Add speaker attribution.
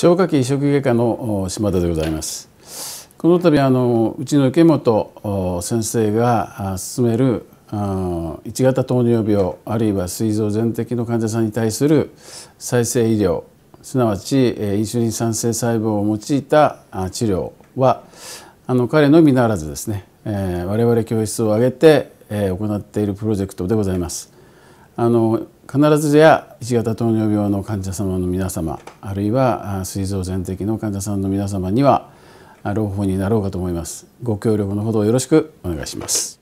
Speaker 1: 消化器移植外科の島田でございますこの度あのうちの池本先生が進める1型糖尿病あるいは膵臓全摘の患者さんに対する再生医療すなわちインスリン産生細胞を用いた治療はあの彼のみならずですね、えー、我々教室を挙げて、え行っているプロジェクトでございます。あの必ずや1型糖尿病の患者様の皆様あるいは膵臓全摘の患者さんの皆様には朗報になろうかと思いますご協力のほどよろしくお願いします